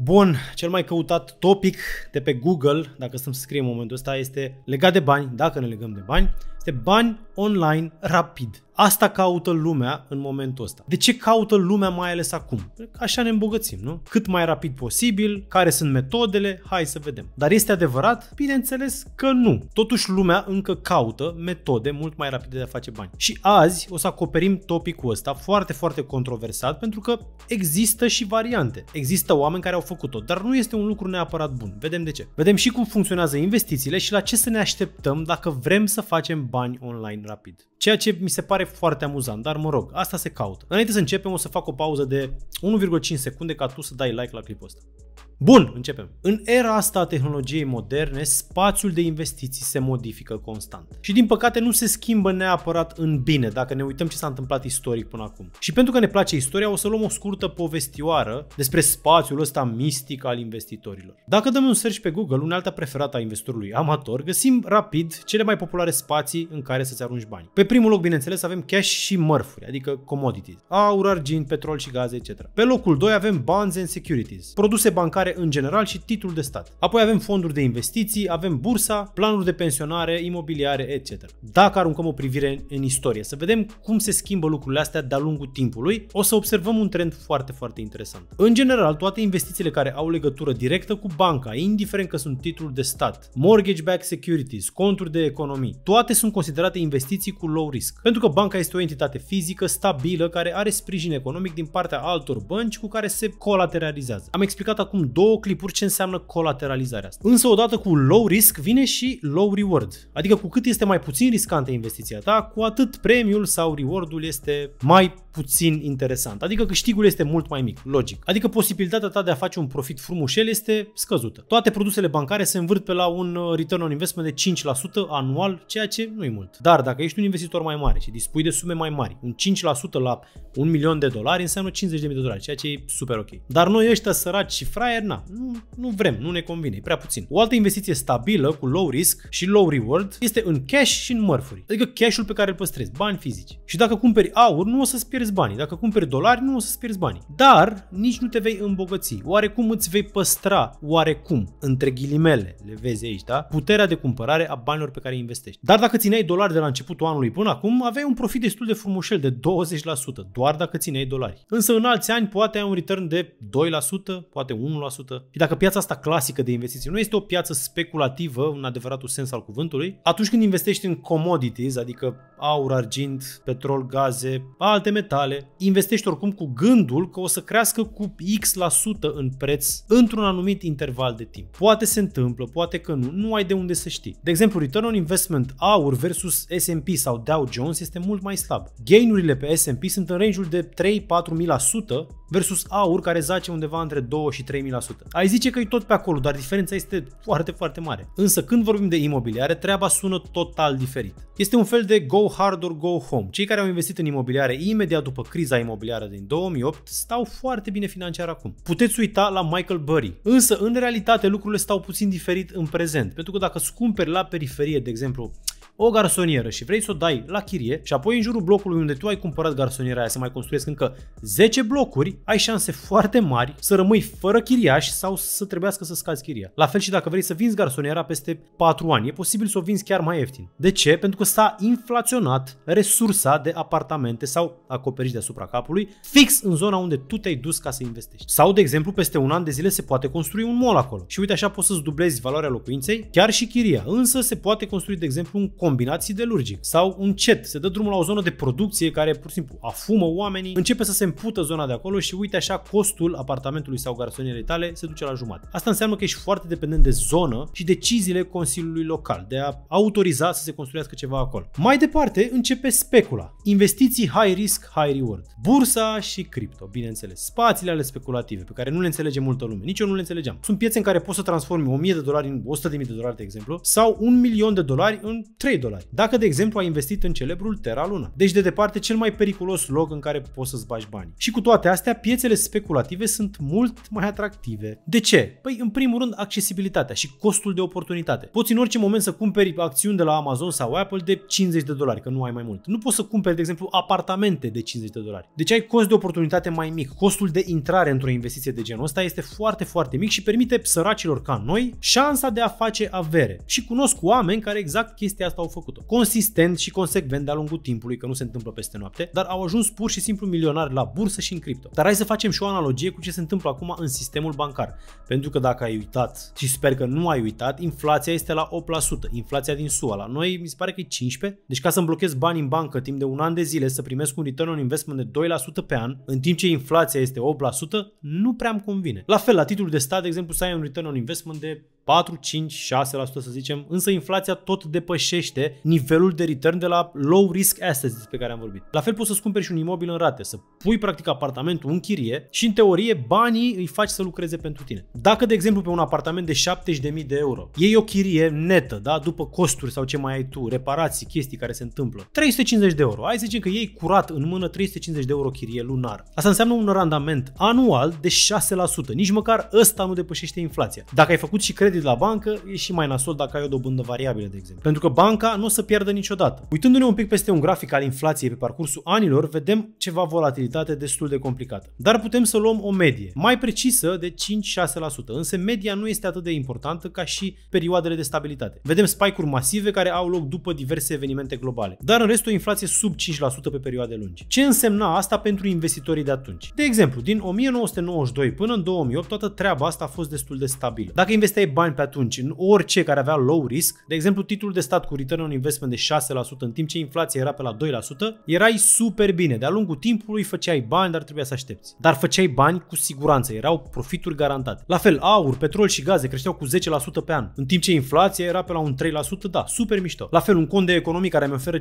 Bun, cel mai căutat topic de pe Google, dacă să scriem în momentul ăsta, este legat de bani, dacă ne legăm de bani, este bani online rapid. Asta caută lumea în momentul ăsta. De ce caută lumea mai ales acum? Așa ne îmbogățim, nu? Cât mai rapid posibil, care sunt metodele, hai să vedem. Dar este adevărat? Bineînțeles că nu. Totuși lumea încă caută metode mult mai rapide de a face bani. Și azi o să acoperim topicul ăsta foarte, foarte controversat pentru că există și variante. Există oameni care au făcut-o, dar nu este un lucru neapărat bun. Vedem de ce. Vedem și cum funcționează investițiile și la ce să ne așteptăm dacă vrem să facem bani online rapid. Ceea ce mi se pare foarte amuzant, dar mă rog, asta se caută. Înainte să începem, o să fac o pauză de 1,5 secunde ca tu să dai like la clipul ăsta. Bun, începem. În era asta a tehnologiei moderne, spațiul de investiții se modifică constant. Și din păcate nu se schimbă neapărat în bine, dacă ne uităm ce s-a întâmplat istoric până acum. Și pentru că ne place istoria, o să luăm o scurtă povestioară despre spațiul ăsta mistic al investitorilor. Dacă dăm un search pe Google, unealta preferată a investitorului amator, găsim rapid cele mai populare spații în care să-ți arunci bani. Pe primul loc, bineînțeles, avem cash și mărfuri, adică commodities, aur, argint, petrol și gaze, etc. Pe locul 2 avem bonds and securities, produse bancare financiare în general și titlul de stat. Apoi avem fonduri de investiții, avem bursa, planuri de pensionare, imobiliare, etc. Dacă aruncăm o privire în istorie, să vedem cum se schimbă lucrurile astea de-a lungul timpului, o să observăm un trend foarte, foarte interesant. În general, toate investițiile care au legătură directă cu banca, indiferent că sunt titluri de stat, mortgage-backed securities, conturi de economii, toate sunt considerate investiții cu low risk, pentru că banca este o entitate fizică stabilă care are sprijin economic din partea altor bănci cu care se colateralizează. Am explicat acum două clipuri ce înseamnă colateralizarea asta. Însă odată cu low risk vine și low reward. Adică cu cât este mai puțin riscantă investiția ta, cu atât premiul sau rewardul este mai puțin interesant. Adică câștigul este mult mai mic, logic. Adică posibilitatea ta de a face un profit frumușel este scăzută. Toate produsele bancare se învârt pe la un uh, return on investment de 5% anual, ceea ce nu e mult. Dar dacă ești un investitor mai mare și dispui de sume mai mari, un 5% la 1 milion de dolari înseamnă 50.000 de dolari, ceea ce e super ok. Dar noi ăștia săraci și fraier, na, nu, nu vrem, nu ne convine, e prea puțin. O altă investiție stabilă, cu low risk și low reward, este în cash și în mărfuri. Adică cash-ul pe care îl păstrezi, bani fizici. Și dacă cumperi aur, nu o să-ți pierzi pierzi banii. Dacă cumperi dolari, nu o să-ți pierzi banii. Dar nici nu te vei îmbogăți. Oarecum îți vei păstra, oarecum, între ghilimele, le vezi aici, da? Puterea de cumpărare a banilor pe care îi investești. Dar dacă țineai dolari de la începutul anului până acum, aveai un profit destul de frumușel de 20%, doar dacă țineai dolari. Însă în alți ani poate ai un return de 2%, poate 1%. Și dacă piața asta clasică de investiții nu este o piață speculativă, în adevăratul sens al cuvântului, atunci când investești în commodities, adică aur, argint, petrol, gaze, alte metode, tale, investești oricum cu gândul că o să crească cu X% în preț într-un anumit interval de timp. Poate se întâmplă, poate că nu, nu ai de unde să știi. De exemplu, return on investment aur versus S&P sau Dow Jones este mult mai slab. Gainurile pe S&P sunt în range de 3-4.000% versus aur care zace undeva între 2 și 3000%. Ai zice că e tot pe acolo, dar diferența este foarte, foarte mare. Însă când vorbim de imobiliare, treaba sună total diferit. Este un fel de go hard or go home. Cei care au investit în imobiliare imediat după criza imobiliară din 2008 stau foarte bine financiar acum. Puteți uita la Michael Burry. Însă, în realitate, lucrurile stau puțin diferit în prezent, pentru că dacă scumperi la periferie, de exemplu, o garsonieră și vrei să o dai la chirie și apoi în jurul blocului unde tu ai cumpărat garsoniera aia să mai construiesc încă 10 blocuri, ai șanse foarte mari să rămâi fără chiriaș sau să trebuiască să scazi chiria. La fel și dacă vrei să vinzi garsoniera peste 4 ani, e posibil să o vinzi chiar mai ieftin. De ce? Pentru că s-a inflaționat resursa de apartamente sau acoperiș deasupra capului fix în zona unde tu te-ai dus ca să investești. Sau, de exemplu, peste un an de zile se poate construi un mall acolo. Și uite așa poți să-ți dublezi valoarea locuinței, chiar și chiria. Însă se poate construi, de exemplu, un combinat siderurgic sau un cet. Se dă drumul la o zonă de producție care pur și simplu afumă oamenii, începe să se împută zona de acolo și uite așa costul apartamentului sau garsonierei tale se duce la jumătate. Asta înseamnă că ești foarte dependent de zonă și deciziile Consiliului Local de a autoriza să se construiască ceva acolo. Mai departe începe specula. Investiții high risk, high reward. Bursa și cripto, bineînțeles. Spațiile ale speculative pe care nu le înțelege multă lume. Nici eu nu le înțelegeam. Sunt piețe în care poți să transformi 1000 de dolari în 100.000 de dolari, de exemplu, sau un milion de dolari în 3 dolari, dacă de exemplu ai investit în celebrul Terra Luna. Deci de departe cel mai periculos loc în care poți să-ți bagi bani. Și cu toate astea, piețele speculative sunt mult mai atractive. De ce? Păi în primul rând accesibilitatea și costul de oportunitate. Poți în orice moment să cumperi acțiuni de la Amazon sau Apple de 50 de dolari, că nu ai mai mult. Nu poți să cumperi, de exemplu, apartamente de 50 de dolari. Deci ai cost de oportunitate mai mic. Costul de intrare într-o investiție de genul ăsta este foarte, foarte mic și permite săracilor ca noi șansa de a face avere. Și cunosc oameni care exact chestia asta au au făcut-o. Consistent și consecvent de-a lungul timpului, că nu se întâmplă peste noapte, dar au ajuns pur și simplu milionari la bursă și în cripto. Dar hai să facem și o analogie cu ce se întâmplă acum în sistemul bancar. Pentru că dacă ai uitat și sper că nu ai uitat, inflația este la 8%, inflația din SUA. La noi mi se pare că e 15%. Deci ca să blochez bani în bancă timp de un an de zile să primesc un return on investment de 2% pe an, în timp ce inflația este 8%, nu prea îmi convine. La fel, la titlul de stat, de exemplu, să ai un return on investment de 4, 5, 6% să zicem, însă inflația tot depășește nivelul de return de la low risk assets despre care am vorbit. La fel poți să-ți cumperi și un imobil în rate, să pui practic apartamentul în chirie și în teorie banii îi faci să lucreze pentru tine. Dacă, de exemplu, pe un apartament de 70.000 de euro iei o chirie netă, da, după costuri sau ce mai ai tu, reparații, chestii care se întâmplă, 350 de euro. Hai să zicem că iei curat în mână 350 de euro chirie lunar. Asta înseamnă un randament anual de 6%. Nici măcar ăsta nu depășește inflația. Dacă ai făcut și credit credit la bancă, e și mai nasol dacă ai o dobândă variabilă, de exemplu. Pentru că banca nu o să pierdă niciodată. Uitându-ne un pic peste un grafic al inflației pe parcursul anilor, vedem ceva volatilitate destul de complicată. Dar putem să luăm o medie, mai precisă de 5-6%, însă media nu este atât de importantă ca și perioadele de stabilitate. Vedem spike-uri masive care au loc după diverse evenimente globale, dar în rest o inflație sub 5% pe perioade lungi. Ce însemna asta pentru investitorii de atunci? De exemplu, din 1992 până în 2008, toată treaba asta a fost destul de stabilă. Dacă investeai bani bani pe atunci în orice care avea low risk, de exemplu titlul de stat cu return on investment de 6% în timp ce inflația era pe la 2%, erai super bine. De-a lungul timpului făceai bani, dar trebuia să aștepți. Dar făceai bani cu siguranță, erau profituri garantate. La fel, aur, petrol și gaze creșteau cu 10% pe an, în timp ce inflația era pe la un 3%, da, super mișto. La fel, un cont de economie care mi oferă 5%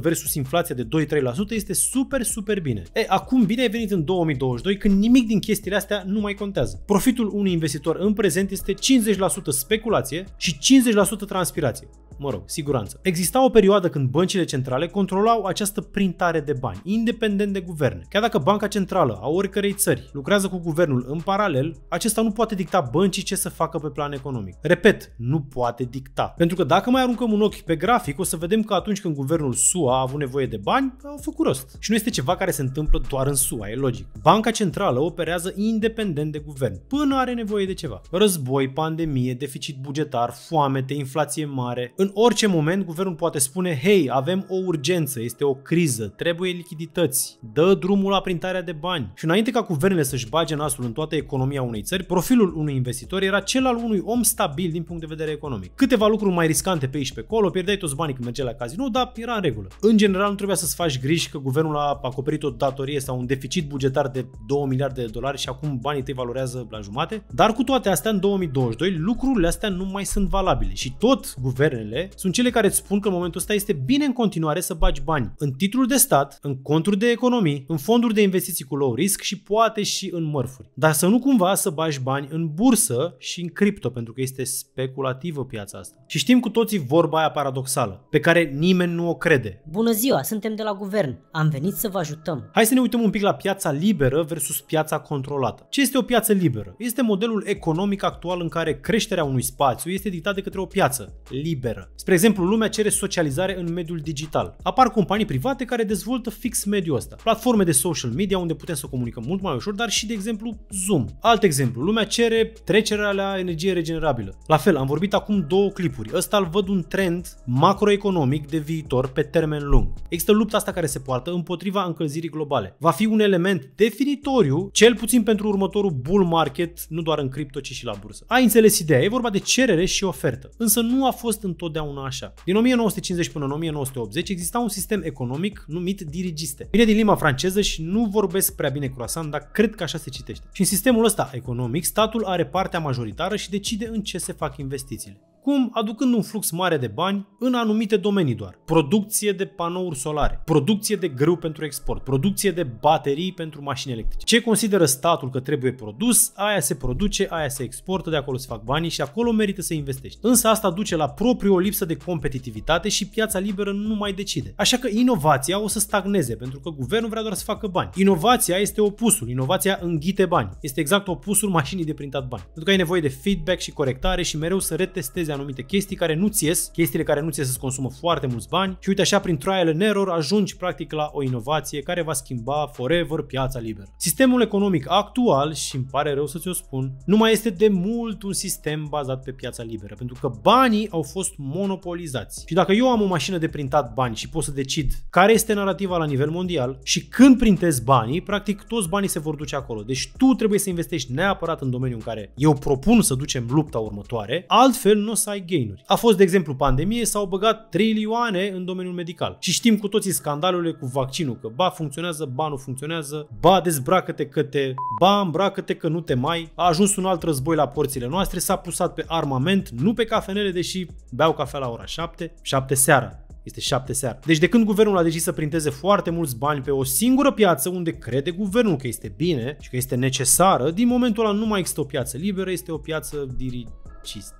versus inflația de 2-3% este super, super bine. E, acum bine ai venit în 2022 când nimic din chestiile astea nu mai contează. Profitul unui investitor în prezent este 50 50% speculație și 50% transpirație mă rog, siguranță. Exista o perioadă când băncile centrale controlau această printare de bani, independent de guverne. Chiar dacă Banca Centrală a oricărei țări lucrează cu guvernul în paralel, acesta nu poate dicta băncii ce să facă pe plan economic. Repet, nu poate dicta. Pentru că dacă mai aruncăm un ochi pe grafic, o să vedem că atunci când guvernul SUA a avut nevoie de bani, au făcut rost. Și nu este ceva care se întâmplă doar în SUA, e logic. Banca Centrală operează independent de guvern, până are nevoie de ceva. Război, pandemie, deficit bugetar, foamete, inflație mare. În în orice moment, guvernul poate spune, hei, avem o urgență, este o criză, trebuie lichidități, dă drumul la printarea de bani. Și înainte ca guvernele să-și bage nasul în toată economia unei țări, profilul unui investitor era cel al unui om stabil din punct de vedere economic. Câteva lucruri mai riscante pe aici pe acolo, pierdeai toți banii când mergeai la casino, dar era în regulă. În general, nu trebuia să-ți faci griji că guvernul a acoperit o datorie sau un deficit bugetar de 2 miliarde de dolari și acum banii tăi valorează la jumate, dar cu toate astea, în 2022, lucrurile astea nu mai sunt valabile și tot guvernele sunt cele care îți spun că în momentul ăsta este bine în continuare să bagi bani în titluri de stat, în conturi de economii, în fonduri de investiții cu low risk și poate și în mărfuri. Dar să nu cumva să bagi bani în bursă și în cripto, pentru că este speculativă piața asta. Și știm cu toții vorba aia paradoxală, pe care nimeni nu o crede. Bună ziua, suntem de la guvern. Am venit să vă ajutăm. Hai să ne uităm un pic la piața liberă versus piața controlată. Ce este o piață liberă? Este modelul economic actual în care creșterea unui spațiu este dictată de către o piață liberă. Spre exemplu, lumea cere socializare în mediul digital. Apar companii private care dezvoltă fix mediul ăsta. Platforme de social media unde putem să comunicăm mult mai ușor, dar și, de exemplu, Zoom. Alt exemplu, lumea cere trecerea la energie regenerabilă. La fel, am vorbit acum două clipuri. Ăsta îl văd un trend macroeconomic de viitor pe termen lung. Există lupta asta care se poartă împotriva încălzirii globale. Va fi un element definitoriu, cel puțin pentru următorul bull market, nu doar în cripto, ci și la bursă. Ai înțeles ideea, e vorba de cerere și ofertă. Însă nu a fost întotdeauna întotdeauna așa. Din 1950 până în 1980 exista un sistem economic numit dirigiste. Vine din limba franceză și nu vorbesc prea bine croissant, dar cred că așa se citește. Și în sistemul ăsta economic, statul are partea majoritară și decide în ce se fac investițiile cum aducând un flux mare de bani în anumite domenii doar. Producție de panouri solare, producție de grâu pentru export, producție de baterii pentru mașini electrice. Ce consideră statul că trebuie produs, aia se produce, aia se exportă, de acolo se fac banii și acolo merită să investești. Însă asta duce la propriu o lipsă de competitivitate și piața liberă nu mai decide. Așa că inovația o să stagneze pentru că guvernul vrea doar să facă bani. Inovația este opusul, inovația înghite bani. Este exact opusul mașinii de printat bani. Pentru că ai nevoie de feedback și corectare și mereu să retestezi de anumite chestii care nu ți ies, chestiile care nu ți ies să consumă foarte mulți bani și uite așa prin trial and error ajungi practic la o inovație care va schimba forever piața liberă. Sistemul economic actual, și îmi pare rău să ți-o spun, nu mai este de mult un sistem bazat pe piața liberă, pentru că banii au fost monopolizați. Și dacă eu am o mașină de printat bani și pot să decid care este narrativa la nivel mondial și când printez banii, practic toți banii se vor duce acolo. Deci tu trebuie să investești neapărat în domeniul în care eu propun să ducem lupta următoare, altfel nu o să ai gainuri. A fost, de exemplu, pandemie, s-au băgat trilioane în domeniul medical. Și știm cu toții scandalurile cu vaccinul, că ba funcționează, ba nu funcționează, ba dezbracă-te că te, ba îmbracă-te că nu te mai. A ajuns un alt război la porțile noastre, s-a pusat pe armament, nu pe cafenele, deși beau cafea la ora 7, 7 seara. Este 7 seara. Deci de când guvernul a decis să printeze foarte mulți bani pe o singură piață unde crede guvernul că este bine și că este necesară, din momentul ăla nu mai există o piață liberă, este o piață dirigiste.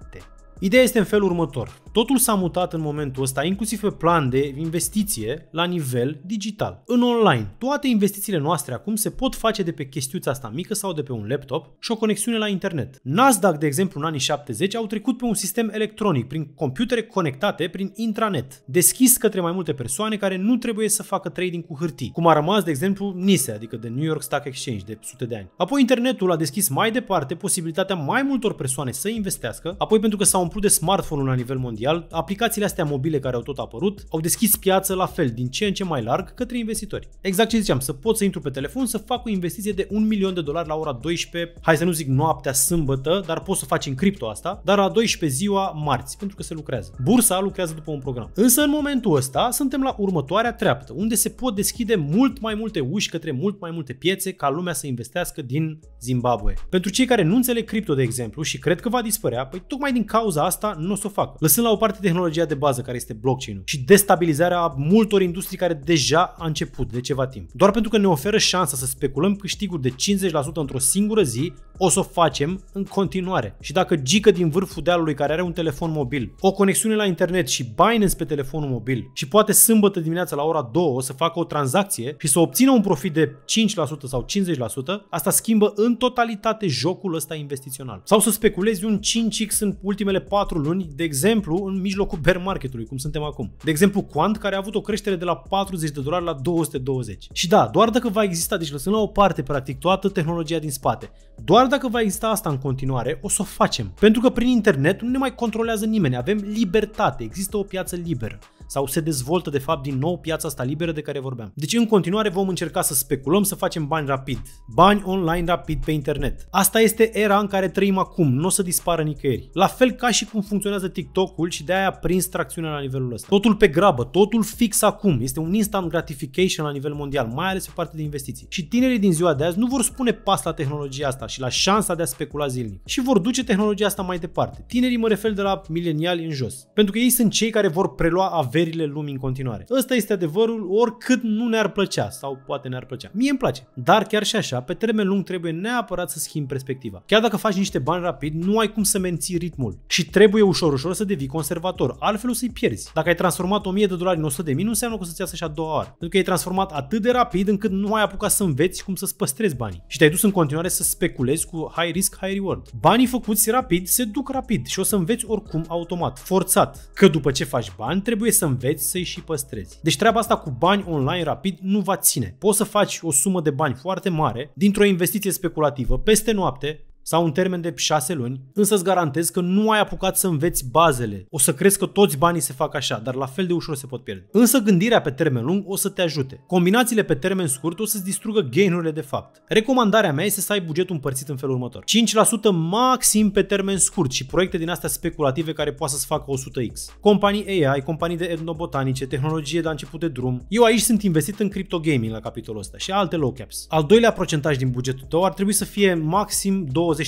Ideea este în felul următor. Totul s-a mutat în momentul ăsta, inclusiv pe plan de investiție la nivel digital, în online. Toate investițiile noastre acum se pot face de pe chestiuța asta mică sau de pe un laptop și o conexiune la internet. Nasdaq, de exemplu, în anii 70 au trecut pe un sistem electronic, prin computere conectate prin intranet, deschis către mai multe persoane care nu trebuie să facă trading cu hârtii, cum a rămas, de exemplu, NISE, adică de New York Stock Exchange, de sute de ani. Apoi internetul a deschis mai departe posibilitatea mai multor persoane să investească, apoi pentru că s-au umplut de smartphone-ul la nivel mondial, aplicațiile astea mobile care au tot apărut au deschis piață la fel, din ce în ce mai larg, către investitori. Exact ce ziceam, să pot să intru pe telefon, să fac o investiție de 1 milion de dolari la ora 12, hai să nu zic noaptea sâmbătă, dar poți să faci în cripto asta, dar la 12 ziua marți, pentru că se lucrează. Bursa lucrează după un program. Însă în momentul ăsta suntem la următoarea treaptă, unde se pot deschide mult mai multe uși către mult mai multe piețe ca lumea să investească din Zimbabwe. Pentru cei care nu înțeleg cripto, de exemplu, și cred că va dispărea, păi tocmai din cauza cauza asta nu o să o facă. Lăsând la o parte tehnologia de bază care este blockchain-ul și destabilizarea multor industrii care deja a început de ceva timp. Doar pentru că ne oferă șansa să speculăm câștiguri de 50% într-o singură zi, o să o facem în continuare. Și dacă gică din vârful dealului care are un telefon mobil, o conexiune la internet și Binance pe telefonul mobil și poate sâmbătă dimineața la ora 2 o să facă o tranzacție și să obțină un profit de 5% sau 50%, asta schimbă în totalitate jocul ăsta investițional. Sau să speculezi un 5x în ultimele patru luni, de exemplu, în mijlocul bear marketului, cum suntem acum. De exemplu, Quant, care a avut o creștere de la 40 de dolari la 220. Și da, doar dacă va exista, deci lăsând la o parte practic toată tehnologia din spate, doar dacă va exista asta în continuare, o să o facem. Pentru că prin internet nu ne mai controlează nimeni, avem libertate, există o piață liberă sau se dezvoltă de fapt din nou piața asta liberă de care vorbeam. Deci în continuare vom încerca să speculăm, să facem bani rapid, bani online rapid pe internet. Asta este era în care trăim acum, nu o să dispară nicăieri. La fel ca și cum funcționează TikTok-ul și de aia a prins tracțiunea la nivelul ăsta. Totul pe grabă, totul fix acum. Este un instant gratification la nivel mondial, mai ales pe partea de investiții. Și tinerii din ziua de azi nu vor spune pas la tehnologia asta și la șansa de a specula zilnic și vor duce tehnologia asta mai departe. Tinerii mă refer de la mileniali în jos, pentru că ei sunt cei care vor prelua averi verile lumii în continuare. Ăsta este adevărul oricât nu ne-ar plăcea sau poate ne-ar plăcea. Mie îmi place. Dar chiar și așa, pe termen lung trebuie neapărat să schimbi perspectiva. Chiar dacă faci niște bani rapid, nu ai cum să menții ritmul și trebuie ușor ușor să devii conservator, altfel o să-i pierzi. Dacă ai transformat 1000 de dolari în 100 de mii, nu înseamnă că o să-ți iasă și a doua oară, pentru că ai transformat atât de rapid încât nu ai apucat să înveți cum să-ți păstrezi banii și te-ai dus în continuare să speculezi cu high risk, high reward. Banii făcuți rapid se duc rapid și o să înveți oricum automat, forțat, că după ce faci bani trebuie să înveți să-i și păstrezi. Deci treaba asta cu bani online rapid nu va ține. Poți să faci o sumă de bani foarte mare dintr-o investiție speculativă peste noapte, sau un termen de 6 luni, însă îți garantez că nu ai apucat să înveți bazele. O să crezi că toți banii se fac așa, dar la fel de ușor se pot pierde. Însă gândirea pe termen lung o să te ajute. Combinațiile pe termen scurt o să-ți distrugă gainurile de fapt. Recomandarea mea este să ai bugetul împărțit în felul următor. 5% maxim pe termen scurt și proiecte din astea speculative care poate să-ți facă 100x. Companii AI, companii de etnobotanice, tehnologie de la început de drum. Eu aici sunt investit în crypto gaming la capitolul ăsta și alte low caps. Al doilea procentaj din bugetul tău ar trebui să fie maxim 2. 20-30%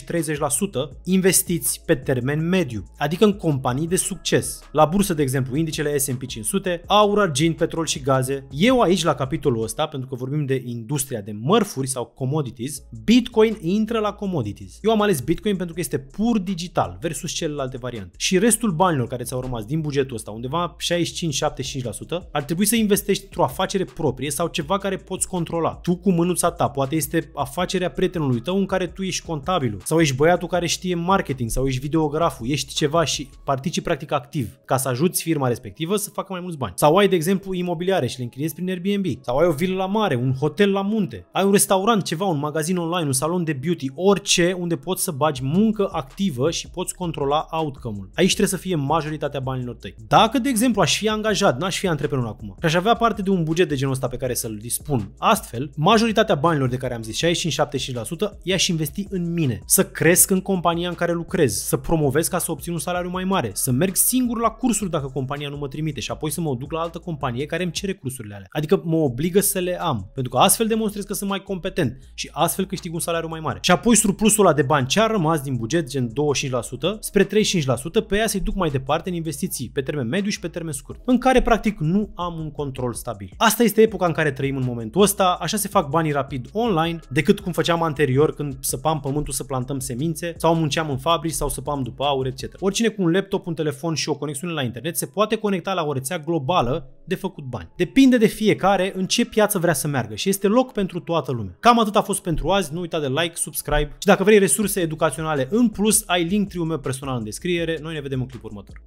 investiți pe termen mediu, adică în companii de succes. La bursă, de exemplu, indicele S&P 500, aur, argint, petrol și gaze. Eu aici, la capitolul ăsta, pentru că vorbim de industria de mărfuri sau commodities, Bitcoin intră la commodities. Eu am ales Bitcoin pentru că este pur digital versus celelalte variante. Și restul banilor care ți-au rămas din bugetul ăsta, undeva 65-75%, ar trebui să investești într-o afacere proprie sau ceva care poți controla. Tu cu mânuța ta, poate este afacerea prietenului tău în care tu ești contabil copilul. Sau ești băiatul care știe marketing sau ești videograful, ești ceva și participi practic activ ca să ajuți firma respectivă să facă mai mulți bani. Sau ai, de exemplu, imobiliare și le închiriezi prin Airbnb. Sau ai o vilă la mare, un hotel la munte. Ai un restaurant, ceva, un magazin online, un salon de beauty, orice unde poți să bagi muncă activă și poți controla outcome-ul. Aici trebuie să fie majoritatea banilor tăi. Dacă, de exemplu, aș fi angajat, n-aș fi antreprenor acum, și aș avea parte de un buget de genul ăsta pe care să-l dispun, astfel, majoritatea banilor de care am zis, 65-75%, i-aș investi în mine să cresc în compania în care lucrez, să promovez ca să obțin un salariu mai mare, să merg singur la cursuri dacă compania nu mă trimite și apoi să mă duc la altă companie care îmi cere cursurile alea. Adică mă obligă să le am, pentru că astfel demonstrez că sunt mai competent și astfel câștig un salariu mai mare. Și apoi surplusul ăla de bani ce a rămas din buget, gen 25%, spre 35%, pe ea să-i duc mai departe în investiții, pe termen mediu și pe termen scurt, în care practic nu am un control stabil. Asta este epoca în care trăim în momentul ăsta, așa se fac banii rapid online, decât cum făceam anterior când săpam pământul să plantăm semințe sau munceam în fabrici sau săpam după aur, etc. Oricine cu un laptop, un telefon și o conexiune la internet se poate conecta la o rețea globală de făcut bani. Depinde de fiecare în ce piață vrea să meargă și este loc pentru toată lumea. Cam atât a fost pentru azi, nu uita de like, subscribe și dacă vrei resurse educaționale în plus, ai link-ul meu personal în descriere. Noi ne vedem în clipul următor.